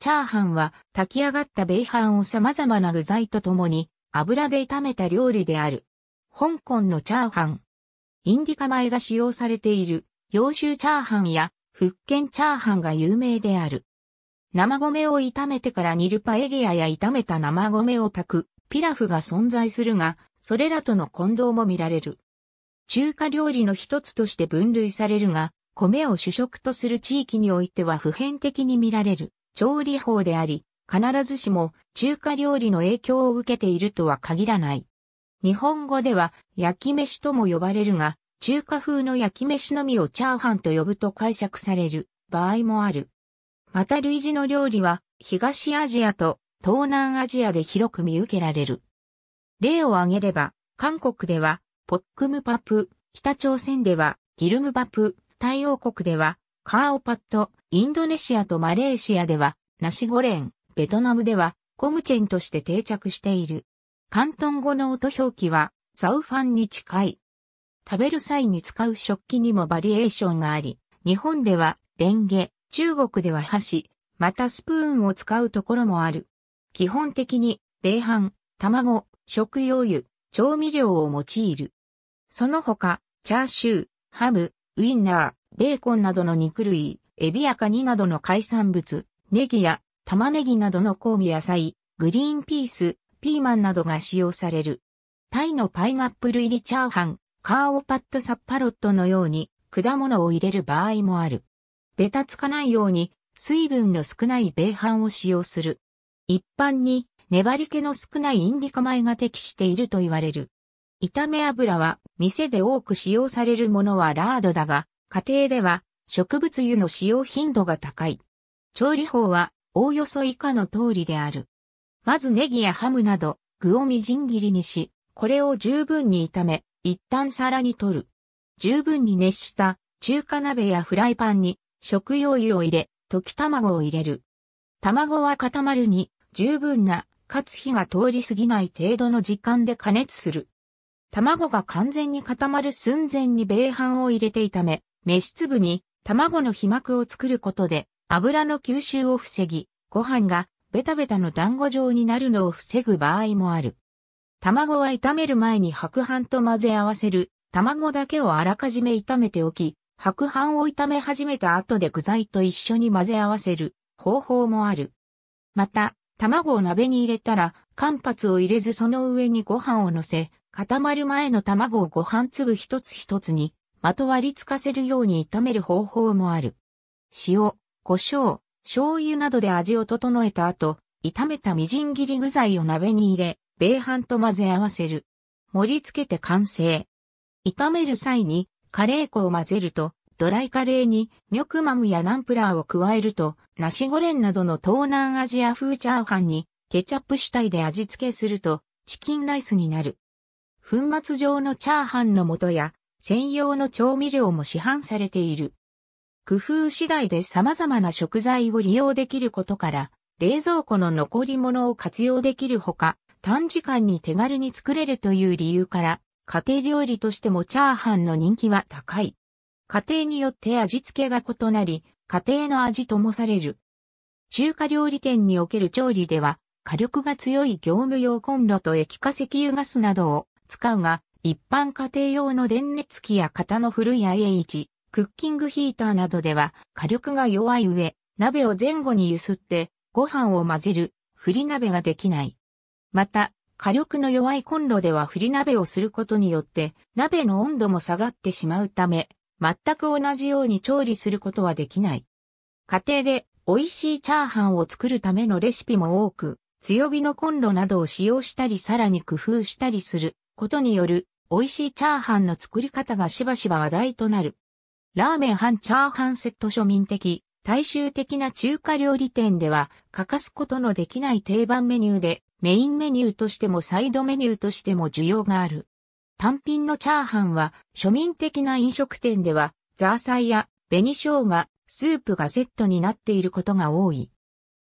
チャーハンは炊き上がった米飯を様々な具材とともに油で炒めた料理である。香港のチャーハン。インディカ米が使用されている洋州チャーハンや福建チャーハンが有名である。生米を炒めてから煮るパエリアや炒めた生米を炊くピラフが存在するが、それらとの混同も見られる。中華料理の一つとして分類されるが、米を主食とする地域においては普遍的に見られる。調理法であり、必ずしも中華料理の影響を受けているとは限らない。日本語では焼き飯とも呼ばれるが、中華風の焼き飯のみをチャーハンと呼ぶと解釈される場合もある。また類似の料理は東アジアと東南アジアで広く見受けられる。例を挙げれば、韓国ではポックムパプ、北朝鮮ではギルムバプ、太陽国ではカーオパット、インドネシアとマレーシアでは、ナシゴレン、ベトナムでは、コムチェンとして定着している。関東語の音表記は、ザウファンに近い。食べる際に使う食器にもバリエーションがあり、日本では、レンゲ、中国では箸、またスプーンを使うところもある。基本的に、米飯、卵、食用油、調味料を用いる。その他、チャーシュー、ハム、ウィンナー、ベーコンなどの肉類、エビやカニなどの海産物、ネギや玉ねぎなどの香味野菜、グリーンピース、ピーマンなどが使用される。タイのパイナップル入りチャーハン、カーオパットサッパロットのように果物を入れる場合もある。ベタつかないように水分の少ない米飯を使用する。一般に粘り気の少ないインディカ米が適していると言われる。炒め油は店で多く使用されるものはラードだが、家庭では植物油の使用頻度が高い。調理法は、おおよそ以下の通りである。まずネギやハムなど、具をみじん切りにし、これを十分に炒め、一旦皿に取る。十分に熱した中華鍋やフライパンに食用油を入れ、溶き卵を入れる。卵は固まるに十分な、かつ火が通り過ぎない程度の時間で加熱する。卵が完全に固まる寸前に米飯を入れて炒め、飯粒に卵の皮膜を作ることで油の吸収を防ぎ、ご飯がベタベタの団子状になるのを防ぐ場合もある。卵は炒める前に白飯と混ぜ合わせる。卵だけをあらかじめ炒めておき、白飯を炒め始めた後で具材と一緒に混ぜ合わせる方法もある。また、卵を鍋に入れたら、間髪を入れずその上にご飯を乗せ、固まる前の卵をご飯粒一つ一つにまとわりつかせるように炒める方法もある。塩、胡椒、醤油などで味を整えた後、炒めたみじん切り具材を鍋に入れ、米飯と混ぜ合わせる。盛り付けて完成。炒める際に、カレー粉を混ぜると、ドライカレーに、ニョクマムやナンプラーを加えると、ナシゴレンなどの東南アジア風チャーハンに、ケチャップ主体で味付けすると、チキンライスになる。粉末状のチャーハンの素や、専用の調味料も市販されている。工夫次第で様々な食材を利用できることから、冷蔵庫の残り物を活用できるほか、短時間に手軽に作れるという理由から、家庭料理としてもチャーハンの人気は高い。家庭によって味付けが異なり、家庭の味ともされる。中華料理店における調理では、火力が強い業務用コンロと液化石油ガスなどを使うが、一般家庭用の電熱器や型の古い IH、クッキングヒーターなどでは火力が弱い上、鍋を前後に揺すってご飯を混ぜる、振り鍋ができない。また、火力の弱いコンロでは振り鍋をすることによって鍋の温度も下がってしまうため、全く同じように調理することはできない。家庭で美味しいチャーハンを作るためのレシピも多く、強火のコンロなどを使用したりさらに工夫したりすることによる、美味しいチャーハンの作り方がしばしば話題となる。ラーメン半チャーハンセット庶民的、大衆的な中華料理店では欠かすことのできない定番メニューで、メインメニューとしてもサイドメニューとしても需要がある。単品のチャーハンは庶民的な飲食店ではザーサイや紅生姜、スープがセットになっていることが多い。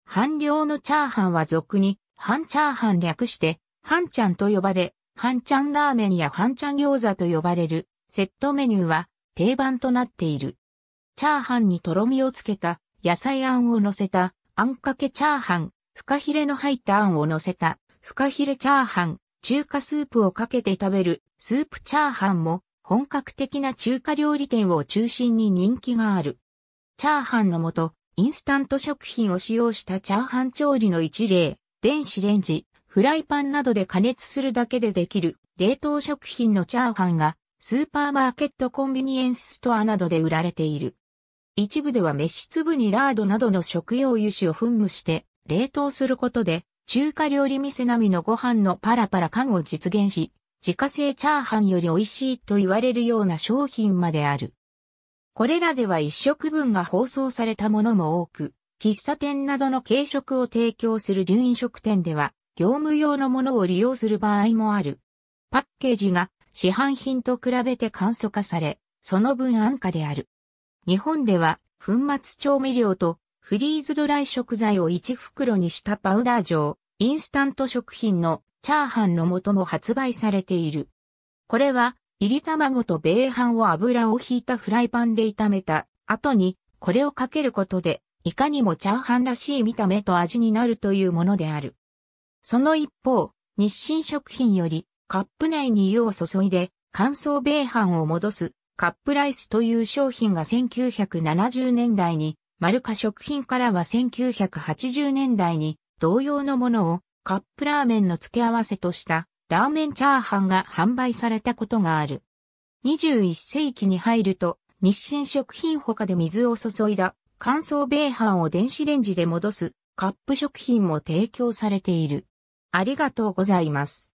半量のチャーハンは俗に半チャーハン略して半ちゃんと呼ばれ半ちゃんラーメンや半ちゃん餃子と呼ばれるセットメニューは定番となっている。チャーハンにとろみをつけた野菜あんを乗せたあんかけチャーハン、フカヒレの入ったあんを乗せたフカヒレチャーハン、中華スープをかけて食べるスープチャーハンも本格的な中華料理店を中心に人気がある。チャーハンのもと、インスタント食品を使用したチャーハン調理の一例、電子レンジ、フライパンなどで加熱するだけでできる冷凍食品のチャーハンがスーパーマーケットコンビニエンスストアなどで売られている。一部では飯粒にラードなどの食用油脂を噴霧して冷凍することで中華料理店並みのご飯のパラパラ感を実現し、自家製チャーハンより美味しいと言われるような商品まである。これらでは一食分が包装されたものも多く、喫茶店などの軽食を提供する純飲食店では、業務用のものを利用する場合もある。パッケージが市販品と比べて簡素化され、その分安価である。日本では粉末調味料とフリーズドライ食材を1袋にしたパウダー状、インスタント食品のチャーハンの素も発売されている。これは、入り卵と米飯を油を引いたフライパンで炒めた後に、これをかけることで、いかにもチャーハンらしい見た目と味になるというものである。その一方、日清食品よりカップ内に湯を注いで乾燥米飯を戻すカップライスという商品が1970年代に、マルカ食品からは1980年代に同様のものをカップラーメンの付け合わせとしたラーメンチャーハンが販売されたことがある。21世紀に入ると日清食品他で水を注いだ乾燥米飯を電子レンジで戻すカップ食品も提供されている。ありがとうございます。